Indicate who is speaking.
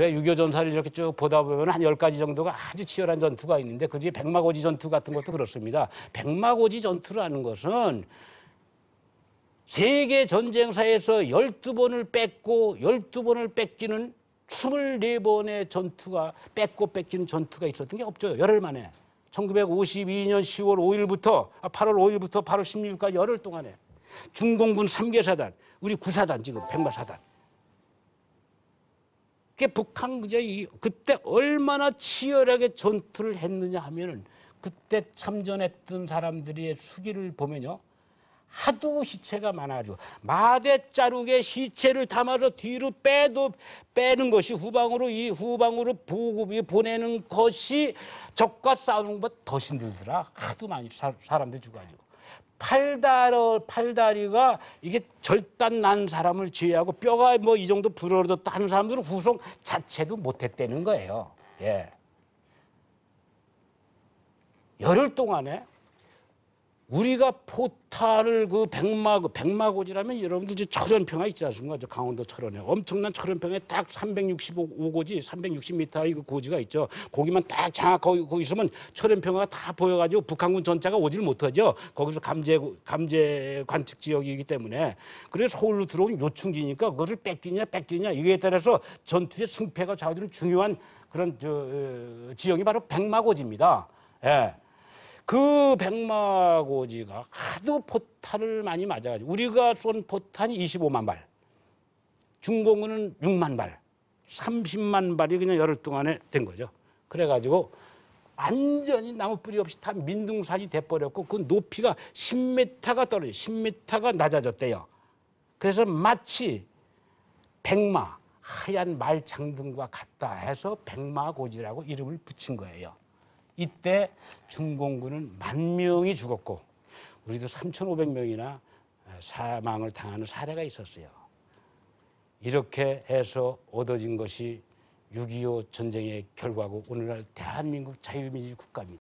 Speaker 1: 유교 전사를 이렇게 쭉 보다 보면 한 열가지 정도가 아주 치열한 전투가 있는데 그중에 백마고지 전투 같은 것도 그렇습니다. 백마고지 전투라는 것은 세계 전쟁사에서 열두 번을 뺏고 열두 번을 뺏기는 스물네 번의 전투가 뺏고 뺏기는 전투가 있었던 게 없죠. 열흘 만에. 1952년 10월 5일부터 8월 아, 5일부터 8월 16일까지 열흘 동안에 중공군 3개 사단, 우리 구사단 지금 백마사단 그게 북한이 그때 얼마나 치열하게 전투를 했느냐 하면은 그때 참전했던 사람들의 수기를 보면요. 하도 시체가 많아가지고 마대 자루에 시체를 담아서 뒤로 빼도 빼는 것이 후방으로 이 후방으로 보급이 보내는 것이 적과 싸우는 것 더 힘들더라 하도 많이 사, 사람들 죽어가지고 팔다리, 팔다리가 이게 절단 난 사람을 제외하고 뼈가 뭐 이 정도 부러졌다 하는 사람들은 구성 자체도 못했다는 거예요. 예. 열흘 동안에 우리가 포탈을 그 백마고 백마고지라면 여러분들 이제 철원평화 있지 않습니까? 저 강원도 철원에 엄청난 철원평에 딱 365고지 360m의 그 고지가 있죠. 거기만 딱 장악하고 거기 있으면 철원평화가 다 보여가지고 북한군 전차가 오질 못하죠. 거기서 감제 감제 관측 지역이기 때문에 그래서 서울로 들어온 요충지니까 그것을 뺏기냐 뺏기냐 이에 따라서 전투의 승패가 좌우되는 중요한 그런 저 어, 지역이 바로 백마고지입니다. 예. 그 백마고지가 하도 포탄을 많이 맞아가지고 우리가 쏜 포탄이 25만 발, 중공군은 6만 발, 30만 발이 그냥 열흘 동안에 된 거죠. 그래가지고 완전히 나무 뿌리 없이 다 민둥산이 돼버렸고 그 높이가 10m가 떨어져 10m가 낮아졌대요. 그래서 마치 백마 하얀 말장등과 같다 해서 백마고지라고 이름을 붙인 거예요. 이때 중공군은 만 명이 죽었고 우리도 3,500명이나 사망을 당하는 사례가 있었어요. 이렇게 해서 얻어진 것이 6.25 전쟁의 결과고 오늘날 대한민국 자유민주 국가입니다.